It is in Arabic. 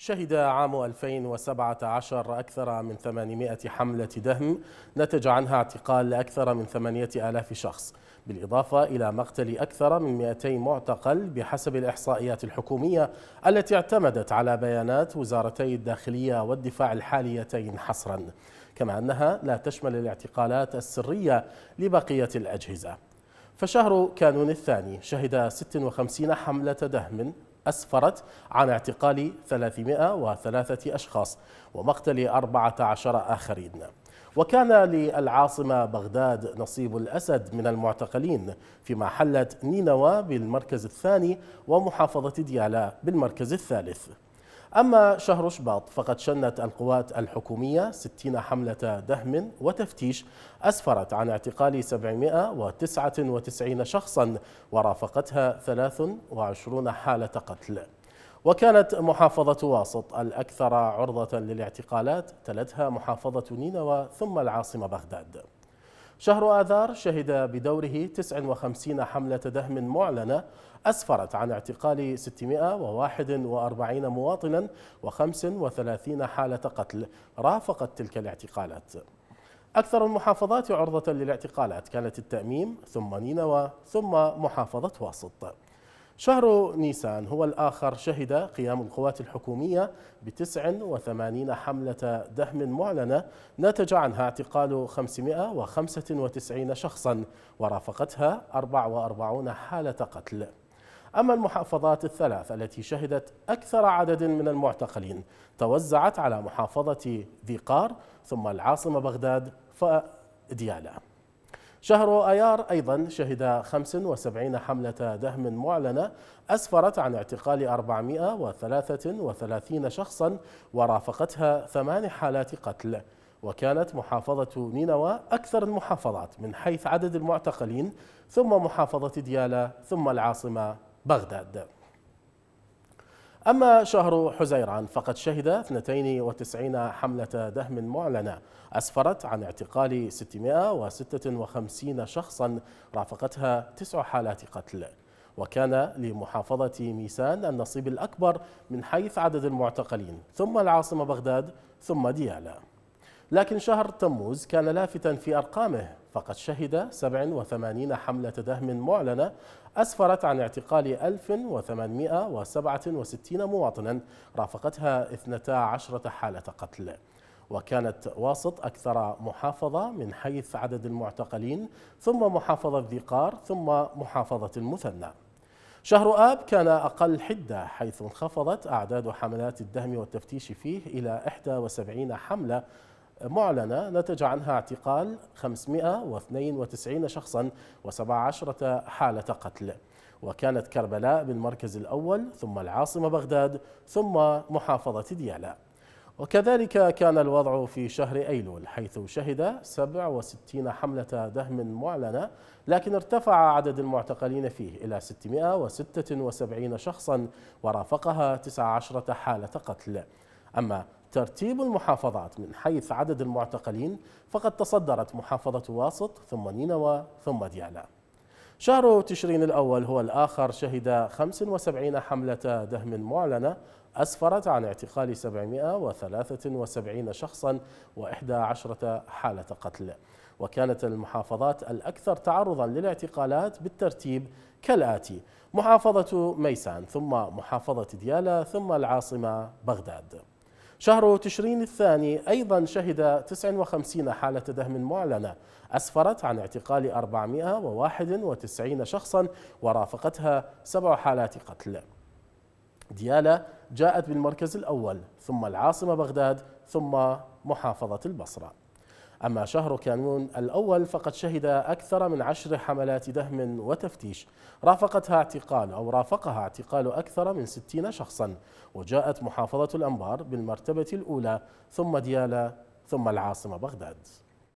شهد عام 2017 أكثر من 800 حملة دهم نتج عنها اعتقال أكثر من 8000 شخص بالإضافة إلى مقتل أكثر من 200 معتقل بحسب الإحصائيات الحكومية التي اعتمدت على بيانات وزارتي الداخلية والدفاع الحاليتين حصرا كما أنها لا تشمل الاعتقالات السرية لبقية الأجهزة فشهر كانون الثاني شهد 56 حملة دهم أسفرت عن اعتقال 303 أشخاص ومقتل 14 آخرين وكان للعاصمة بغداد نصيب الأسد من المعتقلين فيما حلت نينوى بالمركز الثاني ومحافظة ديالا بالمركز الثالث أما شهر شباط فقد شنت القوات الحكومية 60 حملة دهم وتفتيش أسفرت عن اعتقال 799 شخصا ورافقتها 23 حالة قتل وكانت محافظة واسط الأكثر عرضة للاعتقالات تلتها محافظة نينوى ثم العاصمة بغداد شهر آذار شهد بدوره 59 حملة دهم معلنة أسفرت عن اعتقال 641 مواطنا و35 حالة قتل رافقت تلك الاعتقالات أكثر المحافظات عرضة للاعتقالات كانت التأميم ثم نينوى ثم محافظة واسط شهر نيسان هو الآخر شهد قيام القوات الحكومية ب 89 حملة دهم معلنة نتج عنها اعتقال 595 شخصا ورافقتها 44 حالة قتل أما المحافظات الثلاث التي شهدت أكثر عدد من المعتقلين توزعت على محافظة ذيقار ثم العاصمة بغداد فديالة شهر أيار أيضا شهد 75 حملة دهم معلنة أسفرت عن اعتقال 433 شخصا ورافقتها ثمان حالات قتل وكانت محافظة نينوى أكثر المحافظات من حيث عدد المعتقلين ثم محافظة ديالى ثم العاصمة بغداد أما شهر حزيران فقد شهد 92 حملة دهم معلنة أسفرت عن اعتقال 656 شخصا رافقتها تسع حالات قتل وكان لمحافظة ميسان النصيب الأكبر من حيث عدد المعتقلين ثم العاصمة بغداد ثم ديالا لكن شهر تموز كان لافتا في أرقامه فقد شهد 87 حملة دهم معلنة أسفرت عن اعتقال 1867 مواطنا رافقتها 12 حالة قتل وكانت واسط أكثر محافظة من حيث عدد المعتقلين ثم محافظة ذقار ثم محافظة المثنى شهر آب كان أقل حدة حيث انخفضت أعداد حملات الدهم والتفتيش فيه إلى 71 حملة معلنة نتج عنها اعتقال 592 شخصا و17 حالة قتل وكانت كربلاء بالمركز الأول ثم العاصمة بغداد ثم محافظة ديالى وكذلك كان الوضع في شهر أيلول حيث شهد 67 حملة دهم معلنة لكن ارتفع عدد المعتقلين فيه إلى 676 شخصا ورافقها 19 حالة قتل أما ترتيب المحافظات من حيث عدد المعتقلين فقد تصدرت محافظة واسط ثم نينوى ثم ديالا شهر تشرين الأول هو الآخر شهد 75 حملة دهم معلنة أسفرت عن اعتقال 773 شخصا و11 حالة قتل وكانت المحافظات الأكثر تعرضا للاعتقالات بالترتيب كالآتي محافظة ميسان ثم محافظة ديالى ثم العاصمة بغداد شهر تشرين الثاني أيضا شهد 59 حالة دهم معلنة أسفرت عن اعتقال 491 شخصا ورافقتها سبع حالات قتل ديالة جاءت بالمركز الأول ثم العاصمة بغداد ثم محافظة البصرة أما شهر كانون الأول فقد شهد أكثر من عشر حملات دهم وتفتيش رافقتها اعتقال أو رافقها اعتقال أكثر من ستين شخصا وجاءت محافظة الأنبار بالمرتبة الأولى ثم ديالى ثم العاصمة بغداد